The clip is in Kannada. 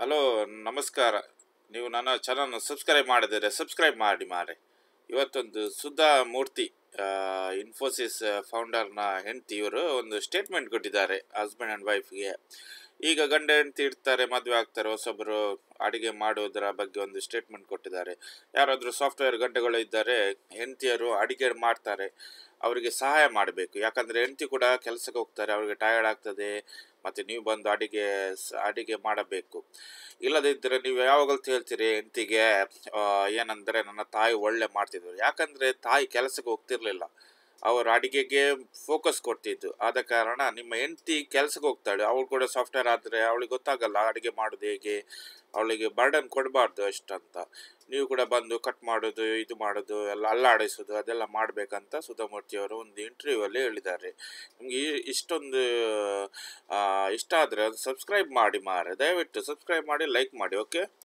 ಹಲೋ ನಮಸ್ಕಾರ ನೀವು ನನ್ನ ಚಾನಲ್ನ ಸಬ್ಸ್ಕ್ರೈಬ್ ಮಾಡಿದರೆ ಸಬ್ಸ್ಕ್ರೈಬ್ ಮಾಡಿ ಮಾರೆ ಇವತ್ತೊಂದು ಸುಧಾ ಮೂರ್ತಿ ಇನ್ಫೋಸಿಸ್ ಫೌಂಡರ್ನ ಹೆಂಡತಿ ಇವರು ಒಂದು ಸ್ಟೇಟ್ಮೆಂಟ್ ಕೊಟ್ಟಿದ್ದಾರೆ ಹಸ್ಬೆಂಡ್ ಆ್ಯಂಡ್ ವೈಫ್ಗೆ ಈಗ ಗಂಡ ಹೆಂಡತಿ ಇರ್ತಾರೆ ಮದುವೆ ಆಗ್ತಾರೆ ಹೊಸೊಬ್ಬರು ಅಡುಗೆ ಮಾಡೋದರ ಬಗ್ಗೆ ಒಂದು ಸ್ಟೇಟ್ಮೆಂಟ್ ಕೊಟ್ಟಿದ್ದಾರೆ ಯಾರಾದರೂ ಸಾಫ್ಟ್ವೇರ್ ಗಂಡಗಳು ಇದ್ದಾರೆ ಹೆಂಡತಿಯರು ಅಡುಗೆ ಮಾಡ್ತಾರೆ ಅವರಿಗೆ ಸಹಾಯ ಮಾಡಬೇಕು ಯಾಕಂದರೆ ಹೆಂಡತಿ ಕೂಡ ಕೆಲಸಕ್ಕೆ ಹೋಗ್ತಾರೆ ಅವರಿಗೆ ಟಯರ್ಡ್ ಆಗ್ತದೆ ಮತ್ತು ನೀವು ಬಂದು ಅಡುಗೆ ಅಡುಗೆ ಮಾಡಬೇಕು ಇಲ್ಲದಿದ್ದರೆ ನೀವು ಯಾವಾಗಲೂ ಹೇಳ್ತೀರಿ ಹೆಂಡತಿಗೆ ಏನಂದರೆ ನನ್ನ ತಾಯಿ ಒಳ್ಳೆ ಮಾಡ್ತಿದ್ರು ಯಾಕಂದರೆ ತಾಯಿ ಕೆಲಸಕ್ಕೆ ಹೋಗ್ತಿರ್ಲಿಲ್ಲ ಅವರು ಅಡುಗೆಗೆ ಫೋಕಸ್ ಕೊಡ್ತಿದ್ದು ಆದ ಕಾರಣ ನಿಮ್ಮ ಹೆಂಡತಿ ಕೆಲಸಕ್ಕೆ ಹೋಗ್ತಾಳೆ ಅವಳು ಕೂಡ ಸಾಫ್ಟ್ವೇರ್ ಆದರೆ ಅವಳಿಗೆ ಗೊತ್ತಾಗಲ್ಲ ಅಡುಗೆ ಮಾಡೋದು ಹೇಗೆ ಅವಳಿಗೆ ಬರ್ಡನ್ ಕೊಡಬಾರ್ದು ಅಷ್ಟಂತ ನೀವು ಕೂಡ ಬಂದು ಕಟ್ ಮಾಡೋದು ಇದು ಮಾಡೋದು ಎಲ್ಲ ಅಲ್ಲಾಡಿಸೋದು ಅದೆಲ್ಲ ಮಾಡಬೇಕಂತ ಸುಧಾಮೂರ್ತಿಯವರು ಒಂದು ಅಲ್ಲಿ ಹೇಳಿದ್ದಾರೆ ನಿಮಗೆ ಇಷ್ಟೊಂದು ಇಷ್ಟ ಆದರೆ ಅದು ಸಬ್ಸ್ಕ್ರೈಬ್ ಮಾಡಿ ಮಾರೆ ದಯವಿಟ್ಟು ಸಬ್ಸ್ಕ್ರೈಬ್ ಮಾಡಿ ಲೈಕ್ ಮಾಡಿ ಓಕೆ